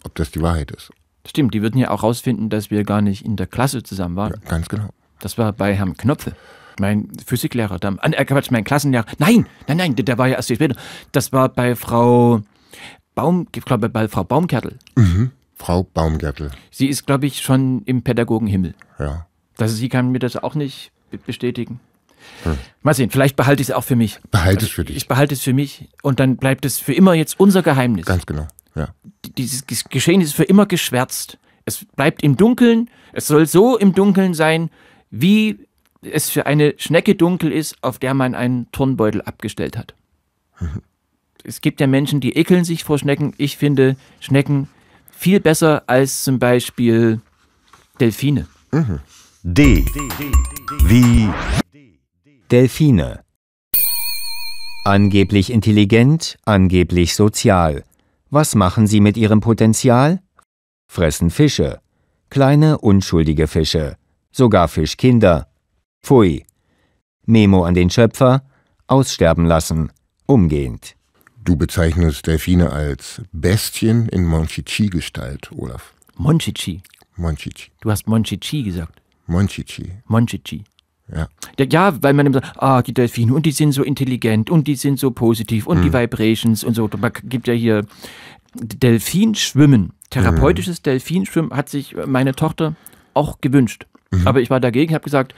ob das die Wahrheit ist. Stimmt, die würden ja auch rausfinden, dass wir gar nicht in der Klasse zusammen waren. Ja, ganz genau. Das war bei Herrn Knopfe mein Physiklehrer, dann, äh, Quatsch, mein Klassenlehrer, nein, nein, nein, der, der war ja erst später. Das war bei Frau Baum, glaube, bei Frau Baumgärtel. Mhm. Frau Baumgärtel. Sie ist, glaube ich, schon im Pädagogenhimmel. Ja. Also sie kann mir das auch nicht bestätigen. Hm. Mal sehen, vielleicht behalte ich es auch für mich. Behalte es für dich. Ich behalte es für mich und dann bleibt es für immer jetzt unser Geheimnis. Ganz genau, ja. Dieses Geschehen ist für immer geschwärzt. Es bleibt im Dunkeln, es soll so im Dunkeln sein, wie es für eine Schnecke dunkel ist, auf der man einen Turnbeutel abgestellt hat. es gibt ja Menschen, die ekeln sich vor Schnecken. Ich finde Schnecken viel besser als zum Beispiel Delfine. Mhm. D. Wie Delfine. Angeblich intelligent, angeblich sozial. Was machen sie mit ihrem Potenzial? Fressen Fische. Kleine, unschuldige Fische. Sogar Fischkinder. Pfui. Memo an den Schöpfer: Aussterben lassen, umgehend. Du bezeichnest Delfine als Bestien in Monchichi-Gestalt, Olaf. Monchichi. Monchichi. Du hast Monchichi gesagt. Monchichi. Monchichi. Ja. ja, weil man immer sagt, ah, die Delfine und die sind so intelligent und die sind so positiv und hm. die Vibrations und so. Man gibt ja hier Delfinschwimmen. Therapeutisches hm. Delfinschwimmen hat sich meine Tochter auch gewünscht. Mhm. Aber ich war dagegen, habe gesagt,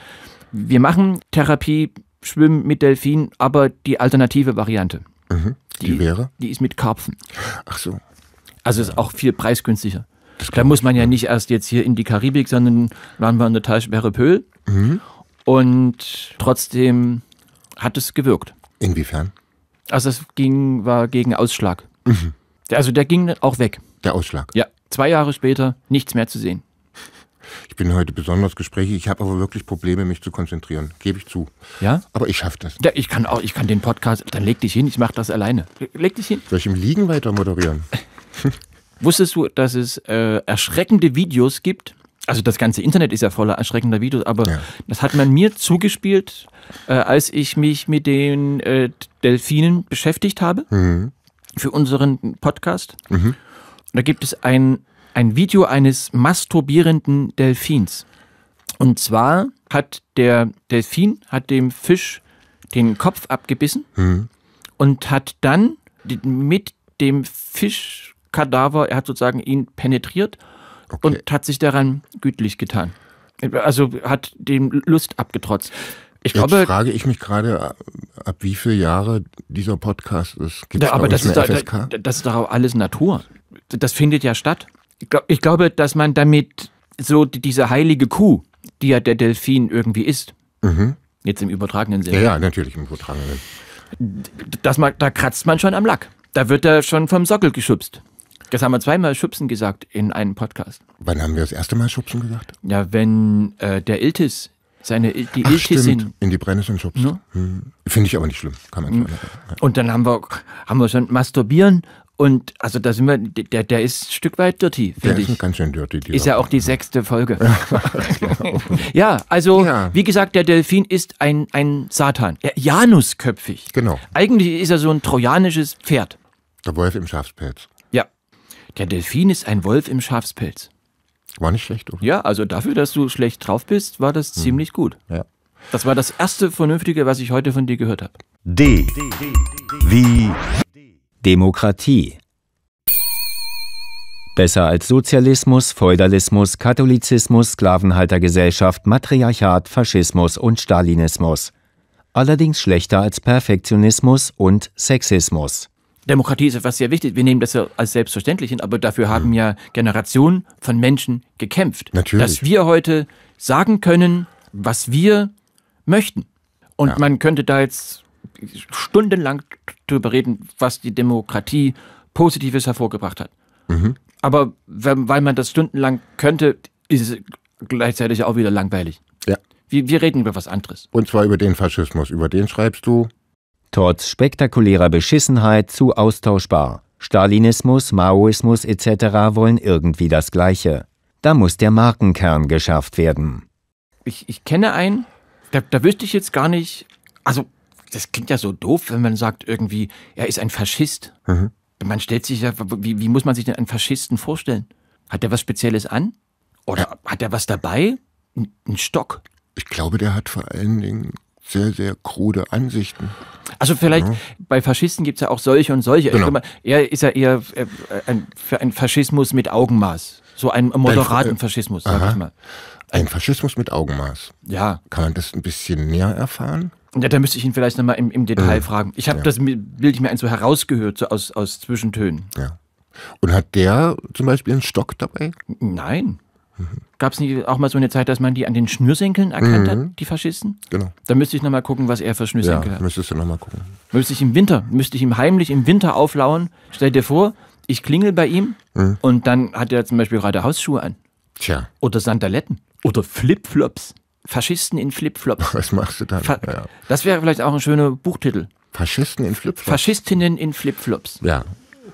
wir machen Therapie, Schwimmen mit Delfin, aber die alternative Variante. Mhm. Die, die, wäre? Die ist mit Karpfen. Ach so. Also ist auch viel preisgünstiger. Da muss man ja nicht erst jetzt hier in die Karibik, sondern waren wir in der Talsperre Pöhl. Mhm. Und trotzdem hat es gewirkt. Inwiefern? Also das ging, war gegen Ausschlag. Mhm. Also der ging auch weg. Der Ausschlag? Ja. Zwei Jahre später nichts mehr zu sehen. Ich bin heute besonders gesprächig. Ich habe aber wirklich Probleme, mich zu konzentrieren. Gebe ich zu. Ja? Aber ich schaffe das. Ja, ich kann auch, ich kann den Podcast, dann leg dich hin, ich mache das alleine. Leg dich hin. Soll ich im Liegen weiter moderieren? Wusstest du, dass es äh, erschreckende Videos gibt? Also das ganze Internet ist ja voller erschreckender Videos, aber ja. das hat man mir zugespielt, äh, als ich mich mit den äh, Delfinen beschäftigt habe mhm. für unseren Podcast. Mhm. Und da gibt es ein ein Video eines masturbierenden Delfins. Und zwar hat der Delfin, hat dem Fisch den Kopf abgebissen mhm. und hat dann mit dem Fischkadaver, er hat sozusagen ihn penetriert okay. und hat sich daran gütlich getan. Also hat dem Lust abgetrotzt. Ich Jetzt frage ich mich gerade, äh, ab wie viele Jahre dieser Podcast ist. Gibt's da, aber das ist, da, das ist doch alles Natur. Das findet ja statt. Ich, glaube, dass man damit so diese heilige Kuh, die ja der Delfin irgendwie ist, mhm. jetzt im übertragenen Sinne. Ja, ja, natürlich im übertragenen. Sinne. da kratzt man schon am Lack. Da wird er schon vom Sockel geschubst. Das haben wir zweimal Schubsen gesagt in einem Podcast. Wann haben wir das erste Mal Schubsen gesagt? Ja, wenn äh, der Iltis seine Il die Ach, Iltis stimmt. in die Brennnessel schubst. No? Hm. Finde ich aber nicht schlimm. Kann man hm. nicht Und dann haben wir, haben wir schon masturbieren und also da sind wir, der, der ist ein Stück weit dirty, finde ich. Ist ganz schön dirty. Ist ja auch die sechste Folge. Genau. ja, also ja. wie gesagt, der Delfin ist ein, ein Satan. Er, Janusköpfig. Genau. Eigentlich ist er so ein trojanisches Pferd. Der Wolf im Schafspelz. Ja. Der Delfin ist ein Wolf im Schafspelz. War nicht schlecht, oder? Ja, also dafür, dass du schlecht drauf bist, war das hm. ziemlich gut. Ja. Das war das erste Vernünftige, was ich heute von dir gehört habe. D. D. D, D, D. Wie Demokratie. Besser als Sozialismus, Feudalismus, Katholizismus, Sklavenhaltergesellschaft, Matriarchat, Faschismus und Stalinismus. Allerdings schlechter als Perfektionismus und Sexismus. Demokratie ist etwas sehr wichtig. Wir nehmen das ja als selbstverständlich hin, aber dafür haben mhm. ja Generationen von Menschen gekämpft. Natürlich. Dass wir heute sagen können, was wir möchten. Und ja. man könnte da jetzt stundenlang darüber reden, was die Demokratie Positives hervorgebracht hat. Mhm. Aber weil man das stundenlang könnte, ist es gleichzeitig auch wieder langweilig. Ja. Wir, wir reden über was anderes. Und zwar über den Faschismus. Über den schreibst du. Trotz spektakulärer Beschissenheit zu austauschbar. Stalinismus, Maoismus etc. wollen irgendwie das Gleiche. Da muss der Markenkern geschafft werden. Ich, ich kenne einen, da, da wüsste ich jetzt gar nicht, also das klingt ja so doof, wenn man sagt irgendwie, er ist ein Faschist. Mhm. Man stellt sich ja, wie, wie muss man sich denn einen Faschisten vorstellen? Hat er was Spezielles an? Oder hat er was dabei? Ein, ein Stock? Ich glaube, der hat vor allen Dingen sehr, sehr krude Ansichten. Also vielleicht ja. bei Faschisten gibt es ja auch solche und solche. Genau. Mal, er ist ja eher äh, ein, für einen Faschismus mit Augenmaß. So einen moderaten Ein, Faschismus, sag aha. ich mal. Ein, ein Faschismus mit Augenmaß. Ja. Kann man das ein bisschen näher erfahren? Ja, da müsste ich ihn vielleicht nochmal im, im Detail mhm. fragen. Ich habe ja. das Bild mir ein so herausgehört, so aus, aus Zwischentönen. Ja. Und hat der zum Beispiel einen Stock dabei? Nein. Mhm. Gab es nicht auch mal so eine Zeit, dass man die an den Schnürsenkeln erkannt mhm. hat, die Faschisten? Genau. Da müsste ich nochmal gucken, was er für Schnürsenkel ja, hat. Müsstest du nochmal gucken. Müsste ich im Winter, müsste ich ihm heimlich im Winter auflauen. Stell dir vor, ich klingel bei ihm mhm. und dann hat er zum Beispiel gerade Hausschuhe an. Tja. Oder Sandaletten. Oder Flipflops. Faschisten in Flipflops. Was machst du dann? Fa ja. Das wäre vielleicht auch ein schöner Buchtitel. Faschisten in Flipflops. Faschistinnen in Flipflops. Ja.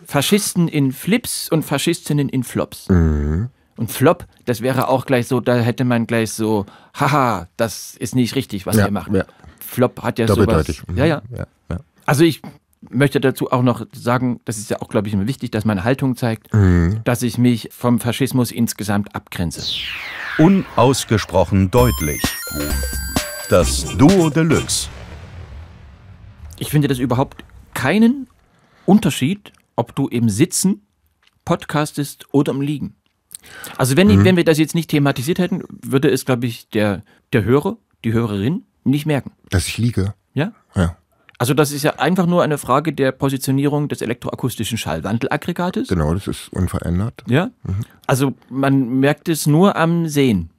Faschisten in Flips und Faschistinnen in Flops. Mhm. Und Flop, das wäre auch gleich so, da hätte man gleich so, haha, das ist nicht richtig, was ja, wir machen. Ja. Flop hat ja Doppeldeutig. sowas. Mhm. Ja, ja. ja, ja. Also ich möchte dazu auch noch sagen, das ist ja auch, glaube ich, immer wichtig, dass meine Haltung zeigt, mhm. dass ich mich vom Faschismus insgesamt abgrenze. Unausgesprochen deutlich. Das Duo Deluxe. Ich finde das überhaupt keinen Unterschied, ob du im Sitzen podcastest oder im Liegen. Also wenn, mhm. wenn wir das jetzt nicht thematisiert hätten, würde es, glaube ich, der, der Hörer, die Hörerin nicht merken. Dass ich liege? Ja. Ja. Also das ist ja einfach nur eine Frage der Positionierung des elektroakustischen Schallwandelaggregates. Genau, das ist unverändert. Ja. Mhm. Also man merkt es nur am Sehen.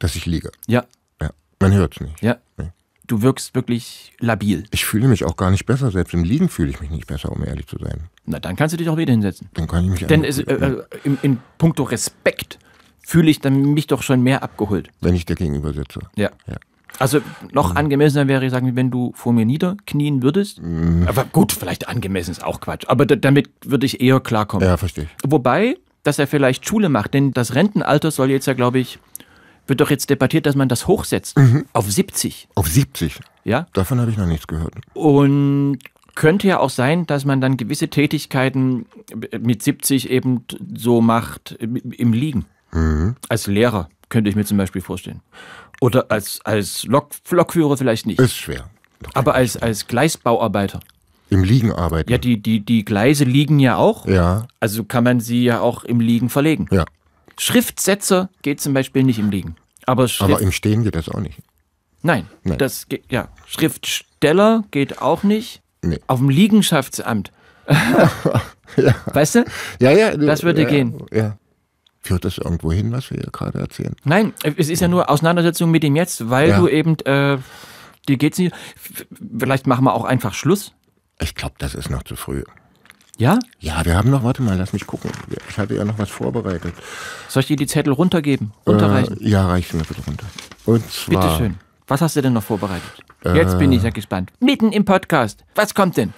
Dass ich liege. Ja. ja. Man hört es nicht. Ja. Nee. Du wirkst wirklich labil. Ich fühle mich auch gar nicht besser. Selbst im Liegen fühle ich mich nicht besser, um ehrlich zu sein. Na, dann kannst du dich auch wieder hinsetzen. Dann kann ich mich Denn es, äh, äh in, in puncto Respekt fühle ich dann mich doch schon mehr abgeholt. Wenn ich dir gegenüber sitze. Ja. ja. Also noch mhm. angemessener wäre, sagen wir, wenn du vor mir niederknien würdest. Mhm. Aber gut, vielleicht angemessen ist auch Quatsch. Aber damit würde ich eher klarkommen. Ja, verstehe ich. Wobei, dass er vielleicht Schule macht, denn das Rentenalter soll jetzt ja, glaube ich, wird doch jetzt debattiert, dass man das hochsetzt mhm. auf 70. Auf 70? Ja. Davon habe ich noch nichts gehört. Und könnte ja auch sein, dass man dann gewisse Tätigkeiten mit 70 eben so macht im Liegen. Mhm. Als Lehrer könnte ich mir zum Beispiel vorstellen. Oder als, als Lok, Lokführer vielleicht nicht. Ist schwer. Aber als, als Gleisbauarbeiter. Im Liegen arbeiten. Ja, die, die, die Gleise liegen ja auch. Ja. Also kann man sie ja auch im Liegen verlegen. Ja. Schriftsetzer geht zum Beispiel nicht im Liegen. Aber, Schrift Aber im Stehen geht das auch nicht. Nein, Nein. das geht, ja. Schriftsteller geht auch nicht. Nee. Auf dem Liegenschaftsamt. ja. Weißt du? Ja, ja. Das würde ja, gehen. Ja. Führt das irgendwo hin, was wir hier gerade erzählen? Nein, es ist ja nur Auseinandersetzung mit dem Jetzt, weil ja. du eben, äh, dir geht's nicht. Vielleicht machen wir auch einfach Schluss. Ich glaube, das ist noch zu früh. Ja? Ja, wir haben noch, warte mal, lass mich gucken. Ich hatte ja noch was vorbereitet. Soll ich dir die Zettel runtergeben? Runterreichen? Äh, ja, reich mir bitte runter. Und zwar. Bitteschön. Was hast du denn noch vorbereitet? Äh. Jetzt bin ich ja gespannt. Mitten im Podcast. Was kommt denn?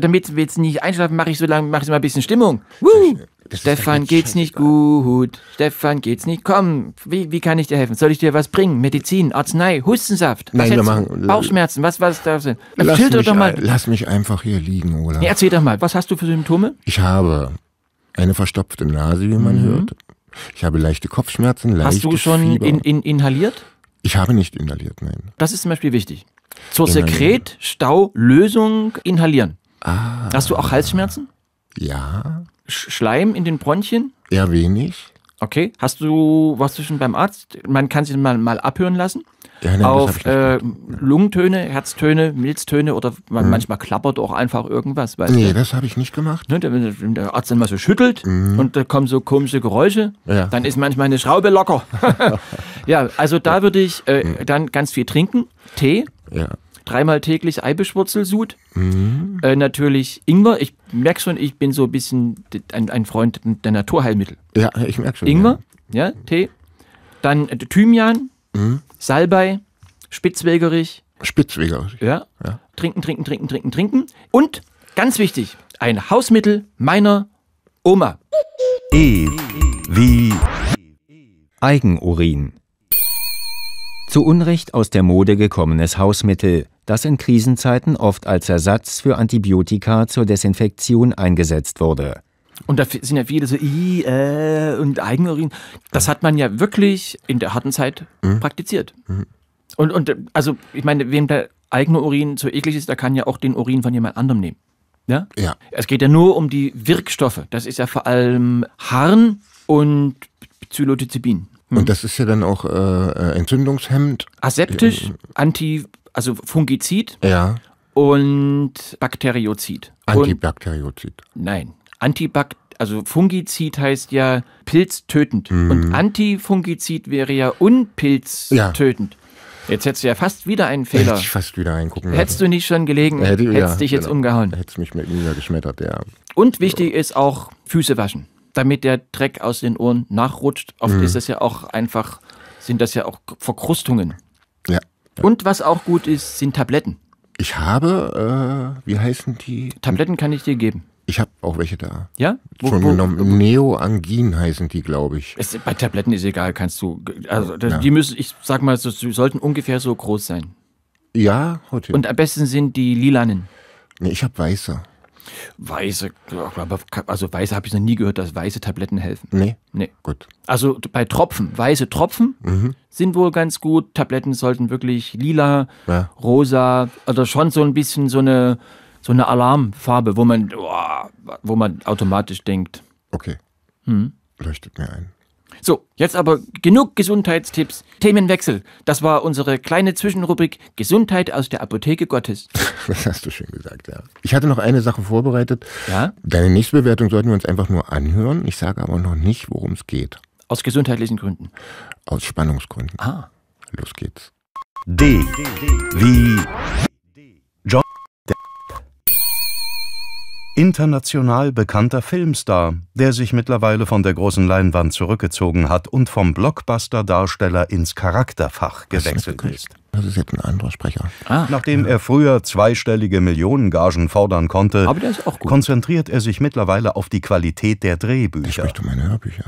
Damit wir jetzt nicht einschlafen, mache ich so lange, mache ich mal ein bisschen Stimmung. Woo! Stefan geht's nicht gut. Stefan geht's nicht. Komm, wie, wie kann ich dir helfen? Soll ich dir was bringen? Medizin, Arznei, Hustensaft? Was Nein, wir machen. Bauchschmerzen, was, was darf sein? Lass mich, doch mal. Lass mich einfach hier liegen, Olaf. Nee, erzähl doch mal, was hast du für Symptome? Ich habe eine verstopfte Nase, wie man mhm. hört. Ich habe leichte Kopfschmerzen, leichte Hast du schon in, in, inhaliert? Ich habe nicht inhaliert, nein. Das ist zum Beispiel wichtig. Zur sekret Sekretstaulösung inhalieren. Ah. Hast du auch Halsschmerzen? Ja. Sch Schleim in den Bronchien? Eher wenig. Okay. Hast du, warst du schon beim Arzt? Man kann sich mal, mal abhören lassen. Ja, nein, auf äh, Lungentöne, Herztöne, Milztöne oder man, mhm. manchmal klappert auch einfach irgendwas. Weißt nee, du? das habe ich nicht gemacht. Ne, wenn der Arzt dann mal so schüttelt mhm. und da kommen so komische Geräusche, ja. dann ist manchmal eine Schraube locker. ja, also da würde ich äh, mhm. dann ganz viel trinken, Tee. Ja dreimal täglich Eibeschwurzelsud. Mhm. Äh, natürlich Ingwer. Ich merke schon, ich bin so ein bisschen ein, ein Freund der Naturheilmittel. Ja, ich merke schon. Ingwer, ja, ja Tee. Dann äh, Thymian. Mhm. Salbei, Spitzwegerich. Spitzwegerich. Ja. ja. Trinken, trinken, trinken, trinken, trinken. Und ganz wichtig, ein Hausmittel meiner Oma. E wie Eigenurin. Zu Unrecht aus der Mode gekommenes Hausmittel, das in Krisenzeiten oft als Ersatz für Antibiotika zur Desinfektion eingesetzt wurde. Und da sind ja viele so, i, äh, und Eigenurin. Das hat man ja wirklich in der harten Zeit mhm. praktiziert. Mhm. Und, und also, ich meine, wem der eigene Urin so eklig ist, der kann ja auch den Urin von jemand anderem nehmen. Ja? ja. Es geht ja nur um die Wirkstoffe. Das ist ja vor allem Harn und Psilotizibin. Mhm. Und das ist ja dann auch äh, äh entzündungshemmend. Aseptisch, anti, also Fungizid. Ja. Und Bakteriozid. Antibakteriozid. Und, nein. Antibak also Fungizid heißt ja pilztötend. Mhm. Und Antifungizid wäre ja unpilztötend. Ja. Jetzt hättest du ja fast wieder einen Fehler. Hätte ich fast wieder eingucken Hättest du nicht schon gelegen, Hätte, hättest ja, dich jetzt genau. umgehauen. Hättest mich mit niedergeschmettert, ja. Und wichtig ja. ist auch Füße waschen, damit der Dreck aus den Ohren nachrutscht. Oft mhm. ist das ja auch einfach, sind das ja auch Verkrustungen. Ja. Und was auch gut ist, sind Tabletten. Ich habe, äh, wie heißen die? Tabletten kann ich dir geben. Ich habe auch welche da. Ja? Wo, Schon wo, genommen. Wo? Neoangin heißen die, glaube ich. Es, bei Tabletten ist egal, kannst du. Also das, ja. die müssen, ich sag mal, so, die sollten ungefähr so groß sein. Ja, heute. Und am besten sind die lilanen. Nee, ich habe weiße. Weiße, also weiße habe ich noch nie gehört, dass weiße Tabletten helfen. Nee. Nee. Gut. Also bei Tropfen, weiße Tropfen mhm. sind wohl ganz gut. Tabletten sollten wirklich lila, ja. rosa, oder also schon so ein bisschen so eine so eine Alarmfarbe, wo man, oh, wo man automatisch denkt. Okay. Hm. Leuchtet mir ein. So, jetzt aber genug Gesundheitstipps. Themenwechsel. Das war unsere kleine Zwischenrubrik Gesundheit aus der Apotheke Gottes. Das hast du schön gesagt, ja. Ich hatte noch eine Sache vorbereitet. Ja? Deine nächste Bewertung sollten wir uns einfach nur anhören. Ich sage aber noch nicht, worum es geht. Aus gesundheitlichen Gründen. Aus Spannungsgründen. Ah. Los geht's. D. Wie international bekannter Filmstar, der sich mittlerweile von der großen Leinwand zurückgezogen hat und vom Blockbuster-Darsteller ins Charakterfach gewechselt ist. Das ist jetzt ein anderer Sprecher. Ah, Nachdem ja. er früher zweistellige Millionengagen fordern konnte, konzentriert er sich mittlerweile auf die Qualität der Drehbücher. Ich meine Hörbücher.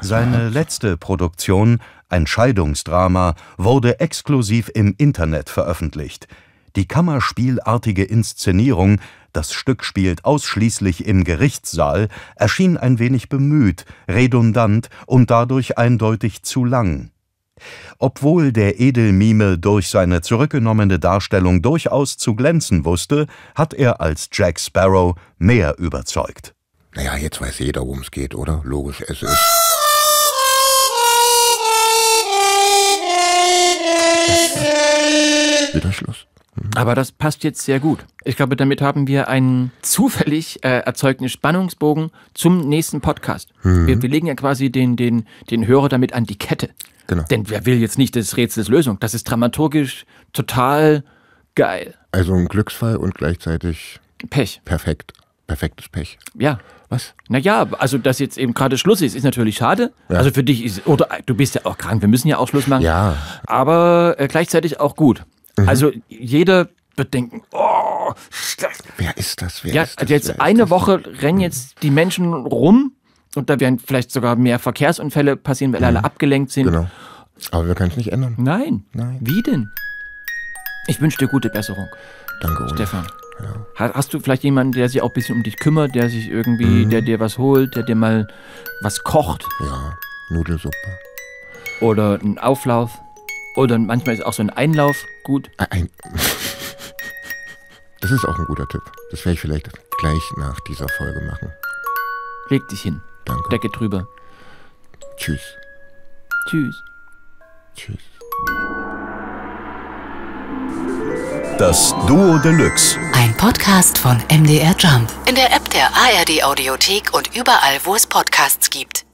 Seine letzte Produktion, ein Scheidungsdrama, wurde exklusiv im Internet veröffentlicht. Die kammerspielartige Inszenierung das Stück spielt ausschließlich im Gerichtssaal, erschien ein wenig bemüht, redundant und dadurch eindeutig zu lang. Obwohl der Edelmime durch seine zurückgenommene Darstellung durchaus zu glänzen wusste, hat er als Jack Sparrow mehr überzeugt. Naja, jetzt weiß jeder, worum es geht, oder? Logisch, es ist. Wieder Schluss. Aber das passt jetzt sehr gut. Ich glaube, damit haben wir einen zufällig äh, erzeugten Spannungsbogen zum nächsten Podcast. Mhm. Wir, wir, legen ja quasi den, den, den Hörer damit an die Kette. Genau. Denn wer will jetzt nicht das des Rätsels Lösung? Das ist dramaturgisch total geil. Also ein Glücksfall und gleichzeitig Pech. Perfekt. Perfektes Pech. Ja. Was? Naja, also dass jetzt eben gerade Schluss ist, ist natürlich schade. Ja. Also für dich ist, oder du bist ja auch krank, wir müssen ja auch Schluss machen. Ja. Aber äh, gleichzeitig auch gut. Mhm. Also jeder wird denken, oh, wer ist das? Wer ja, ist also das? jetzt wer eine Woche das? rennen jetzt die Menschen rum und da werden vielleicht sogar mehr Verkehrsunfälle passieren, weil mhm. alle abgelenkt sind. Genau. Aber wir können es nicht ändern. Nein. Nein. Wie denn? Ich wünsche dir gute Besserung. Danke, Olaf. Stefan. Ja. Hast du vielleicht jemanden, der sich auch ein bisschen um dich kümmert, der sich irgendwie, mhm. der dir was holt, der dir mal was kocht? Ja, Nudelsuppe. Oder einen Auflauf. Oder manchmal ist auch so ein Einlauf gut. Ein, das ist auch ein guter Tipp. Das werde ich vielleicht gleich nach dieser Folge machen. Leg dich hin. Danke. Decke drüber. Tschüss. Tschüss. Tschüss. Das Duo Deluxe. Ein Podcast von MDR Jump. In der App der ARD Audiothek und überall, wo es Podcasts gibt.